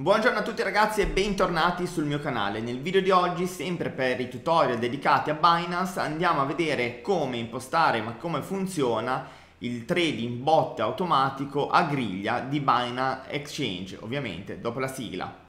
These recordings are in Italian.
Buongiorno a tutti ragazzi e bentornati sul mio canale. Nel video di oggi, sempre per i tutorial dedicati a Binance, andiamo a vedere come impostare, ma come funziona il trading bot automatico a griglia di Binance Exchange, ovviamente dopo la sigla.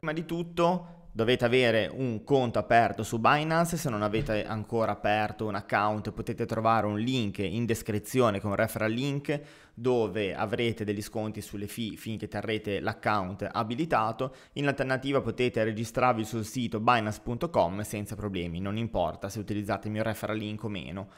Prima di tutto dovete avere un conto aperto su Binance, se non avete ancora aperto un account potete trovare un link in descrizione con referral link dove avrete degli sconti sulle fee finché terrete l'account abilitato, in alternativa potete registrarvi sul sito binance.com senza problemi, non importa se utilizzate il mio referral link o meno.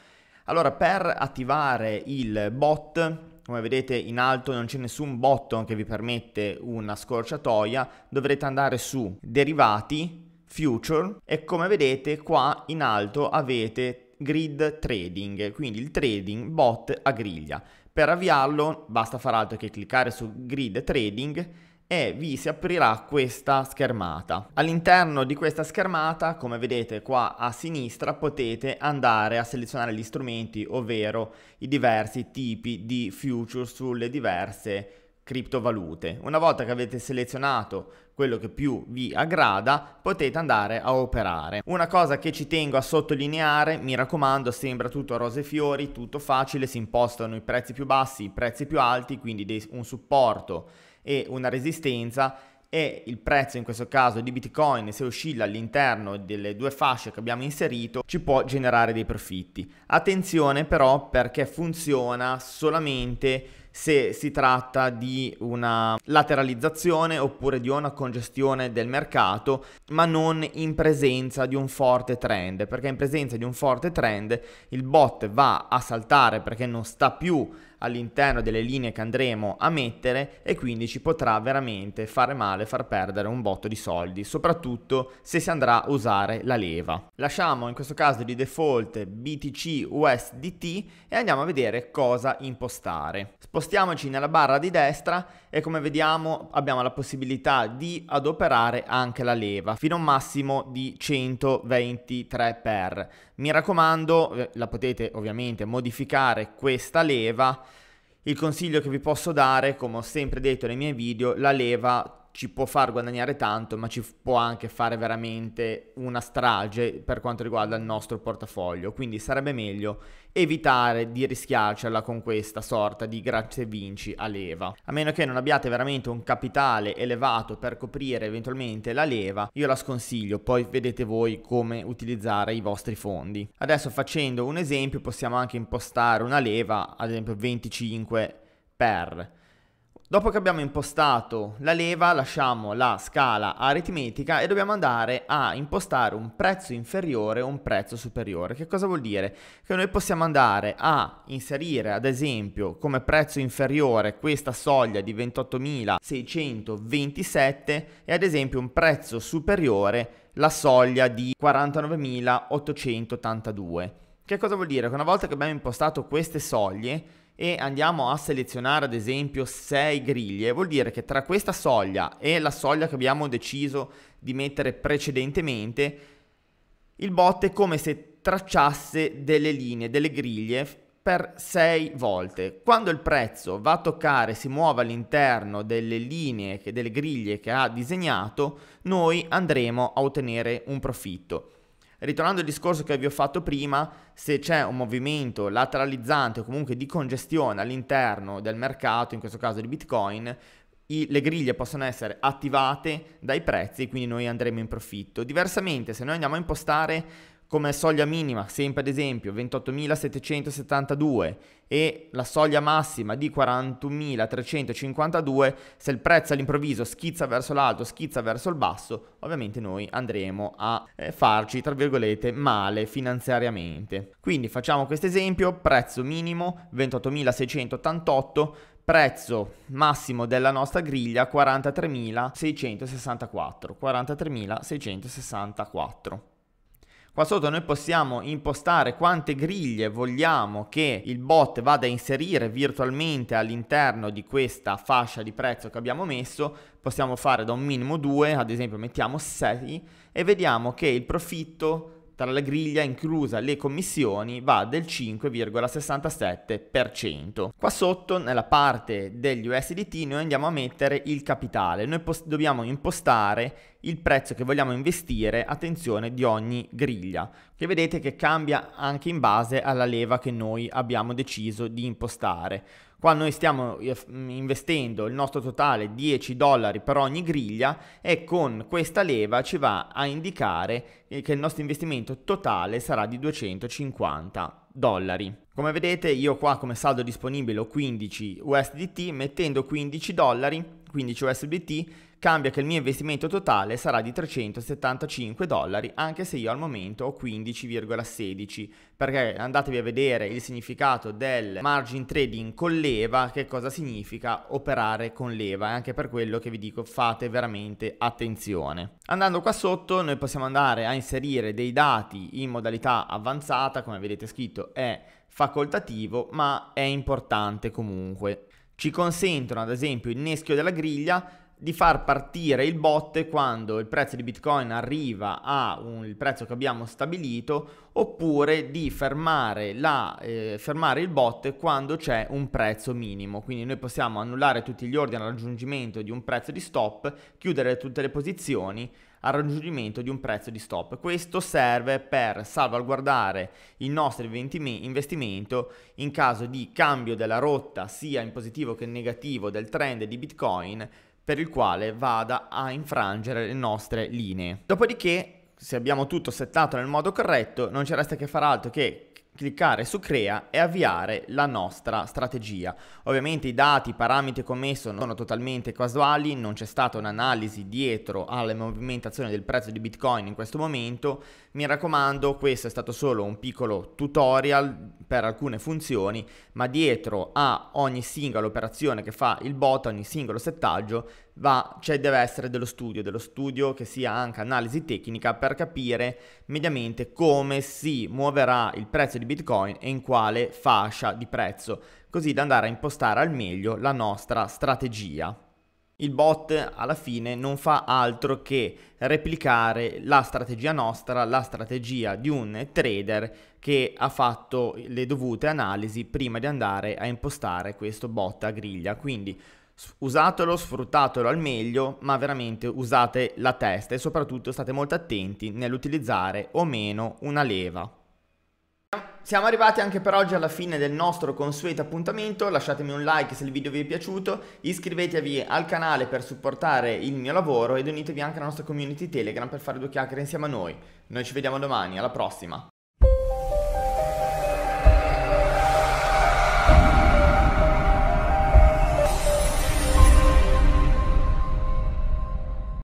Allora, per attivare il bot, come vedete in alto non c'è nessun botton che vi permette una scorciatoia, dovrete andare su derivati, future e come vedete qua in alto avete grid trading, quindi il trading bot a griglia. Per avviarlo basta far altro che cliccare su grid trading e vi si aprirà questa schermata. All'interno di questa schermata, come vedete qua a sinistra, potete andare a selezionare gli strumenti, ovvero i diversi tipi di future sulle diverse criptovalute. Una volta che avete selezionato quello che più vi aggrada, potete andare a operare. Una cosa che ci tengo a sottolineare, mi raccomando, sembra tutto rose e fiori, tutto facile, si impostano i prezzi più bassi, i prezzi più alti, quindi un supporto e una resistenza e il prezzo in questo caso di Bitcoin se oscilla all'interno delle due fasce che abbiamo inserito ci può generare dei profitti. Attenzione però perché funziona solamente se si tratta di una lateralizzazione oppure di una congestione del mercato, ma non in presenza di un forte trend, perché in presenza di un forte trend il bot va a saltare perché non sta più all'interno delle linee che andremo a mettere e quindi ci potrà veramente fare male, far perdere un botto di soldi, soprattutto se si andrà a usare la leva. Lasciamo in questo caso di default BTC USDT e andiamo a vedere cosa impostare. Spostiamoci nella barra di destra e come vediamo abbiamo la possibilità di adoperare anche la leva fino a un massimo di 123 per. Mi raccomando, eh, la potete ovviamente modificare questa leva il consiglio che vi posso dare, come ho sempre detto nei miei video, la leva ci può far guadagnare tanto, ma ci può anche fare veramente una strage per quanto riguarda il nostro portafoglio. Quindi sarebbe meglio evitare di rischiarcela con questa sorta di grazie vinci a leva. A meno che non abbiate veramente un capitale elevato per coprire eventualmente la leva, io la sconsiglio, poi vedete voi come utilizzare i vostri fondi. Adesso facendo un esempio possiamo anche impostare una leva, ad esempio 25 per Dopo che abbiamo impostato la leva lasciamo la scala aritmetica e dobbiamo andare a impostare un prezzo inferiore o un prezzo superiore. Che cosa vuol dire? Che noi possiamo andare a inserire ad esempio come prezzo inferiore questa soglia di 28.627 e ad esempio un prezzo superiore la soglia di 49.882. Che cosa vuol dire? Che una volta che abbiamo impostato queste soglie e andiamo a selezionare ad esempio 6 griglie, vuol dire che tra questa soglia e la soglia che abbiamo deciso di mettere precedentemente, il bot è come se tracciasse delle linee, delle griglie per 6 volte. Quando il prezzo va a toccare, si muove all'interno delle linee, delle griglie che ha disegnato, noi andremo a ottenere un profitto ritornando al discorso che vi ho fatto prima, se c'è un movimento lateralizzante o comunque di congestione all'interno del mercato, in questo caso di Bitcoin, i, le griglie possono essere attivate dai prezzi, quindi noi andremo in profitto. Diversamente, se noi andiamo a impostare come soglia minima, sempre ad esempio 28.772 e la soglia massima di 41.352, se il prezzo all'improvviso schizza verso l'alto, schizza verso il basso, ovviamente noi andremo a eh, farci, tra virgolette, male finanziariamente. Quindi facciamo questo esempio, prezzo minimo 28.688, prezzo massimo della nostra griglia 43.664, 43.664. Qua sotto noi possiamo impostare quante griglie vogliamo che il bot vada a inserire virtualmente all'interno di questa fascia di prezzo che abbiamo messo. Possiamo fare da un minimo 2, ad esempio mettiamo 6 e vediamo che il profitto tra la griglia inclusa le commissioni va del 5,67%. Qua sotto nella parte degli USDT noi andiamo a mettere il capitale, noi dobbiamo impostare il prezzo che vogliamo investire, attenzione, di ogni griglia, che vedete che cambia anche in base alla leva che noi abbiamo deciso di impostare. Qua noi stiamo eh, mm, investendo il nostro totale 10 dollari per ogni griglia e con questa leva ci va a indicare eh, che il nostro investimento totale sarà di 250 dollari. Come vedete io qua come saldo disponibile ho 15 USDT mettendo 15 dollari 15 USDT, cambia che il mio investimento totale sarà di 375 dollari, anche se io al momento ho 15,16, perché andatevi a vedere il significato del margin trading con leva, che cosa significa operare con leva, e anche per quello che vi dico fate veramente attenzione. Andando qua sotto noi possiamo andare a inserire dei dati in modalità avanzata, come vedete scritto è facoltativo, ma è importante comunque ci consentono ad esempio il neschio della griglia di far partire il bot quando il prezzo di Bitcoin arriva al prezzo che abbiamo stabilito oppure di fermare, la, eh, fermare il bot quando c'è un prezzo minimo. Quindi noi possiamo annullare tutti gli ordini al raggiungimento di un prezzo di stop, chiudere tutte le posizioni al raggiungimento di un prezzo di stop. Questo serve per salvaguardare il nostro investimento in caso di cambio della rotta sia in positivo che in negativo del trend di Bitcoin per il quale vada a infrangere le nostre linee. Dopodiché, se abbiamo tutto settato nel modo corretto, non ci resta che far altro che cliccare su crea e avviare la nostra strategia. Ovviamente i dati, i parametri commessi sono totalmente casuali, non c'è stata un'analisi dietro alla movimentazione del prezzo di Bitcoin in questo momento. Mi raccomando, questo è stato solo un piccolo tutorial per alcune funzioni, ma dietro a ogni singola operazione che fa il bot, ogni singolo settaggio, va, cioè deve essere dello studio, dello studio che sia anche analisi tecnica per capire mediamente come si muoverà il prezzo di Bitcoin e in quale fascia di prezzo, così da andare a impostare al meglio la nostra strategia. Il bot alla fine non fa altro che replicare la strategia nostra, la strategia di un trader che ha fatto le dovute analisi prima di andare a impostare questo bot a griglia. Quindi Usatelo, sfruttatelo al meglio, ma veramente usate la testa e soprattutto state molto attenti nell'utilizzare o meno una leva. Siamo arrivati anche per oggi alla fine del nostro consueto appuntamento, lasciatemi un like se il video vi è piaciuto, iscrivetevi al canale per supportare il mio lavoro ed unitevi anche alla nostra community Telegram per fare due chiacchiere insieme a noi. Noi ci vediamo domani, alla prossima!